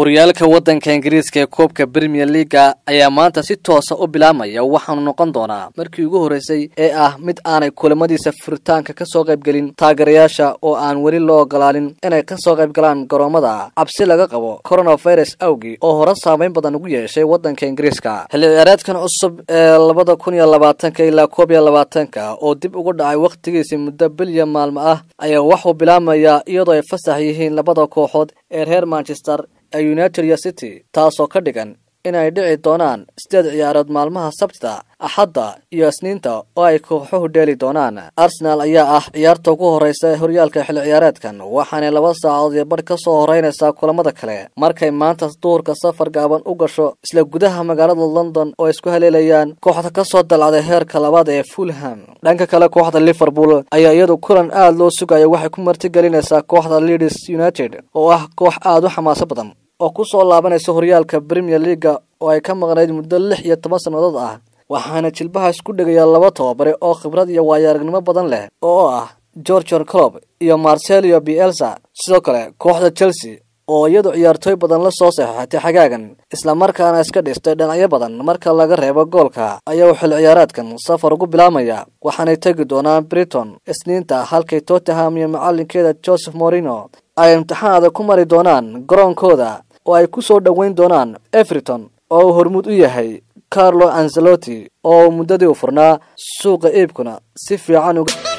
horyaalka waddanka ingiriiska ee koobka bremier leaga ayaa maanta si toosa u bilaabmaya waxaanu noqon doonaa markii ugu horreysay ee ah mid aanay kulamadiisa furitaanka ka soo qaybgelin taageerayaasha oo aan weli loo ogolaanin inay ka soo galaan garoomada cabsi laga qabo coronavirus awgi oo hore saameyn badan ugu yeeshay waddanka ingiriiska xilli ciyaareedkan cusub ee labada kun iyo labaatanka ilaa koob iyo labaatanka oo dib ugu dhacay wakhtigiisii muddo bilyan maalmo ah ayaa waxuu bilaabmayaa iyadoo ay fasax yihiin labada kooxood ee reer manchester ee united yo city taasoo ka dhigan inay dhici doonaan sideed ciyaarood maalmaha sabtida axadda iyo isniinta oo ay kooxuhu dheeli doonaan arsenal ayaa ah ciyaarta ugu horreysa ee horyaalka xilli ciyaareedkan waxaanay laba saacood iyo badh ka soo horeynaysaa kulamada kale markay maanta duhurka safar gaaban u gasho isla gudaha magaalada london oo ay isku haleelayaan kooxda ka soo dalacday heerka labaad ee fulham dhanka kale kooxda liverpool ayaa iyadu kulan aada loo sugaya waxay ku martigelinaysaa kooxda leeds united oo ah koox aada u xamaaso badan oo ku soo laabanaysa horyaalka premier leaga oo ay ka maqnayd muddo lix iyo toban sannadood ah waxaana jilbahaas ku dhegayaa laba tababare oo khibrad iyo waayo-aragnimo badan leh oo ah gorgian colob iyo marcelio bielsa sidoo kale kooxda chelsea oo iyadu ciyaartooy badan la soo saxiixatay xagaagan islamarkaana iska dhistay dhinacyo badan marka laga reebo goolka ayaa xil ciyaareedkan safar ugu bilaabmaya waxaanay tegi doonaan briton isniinta halkay tottenham iyo macalinkeeda joseph morino ay imtixaan adag ku mari doonaan garoonkooda oo ay ku soo dhoweyn doonaan everton oo uu hormuud u yahay carlo ancelotti oo muddadii u furnaa suuqa iibkuna si fiican uga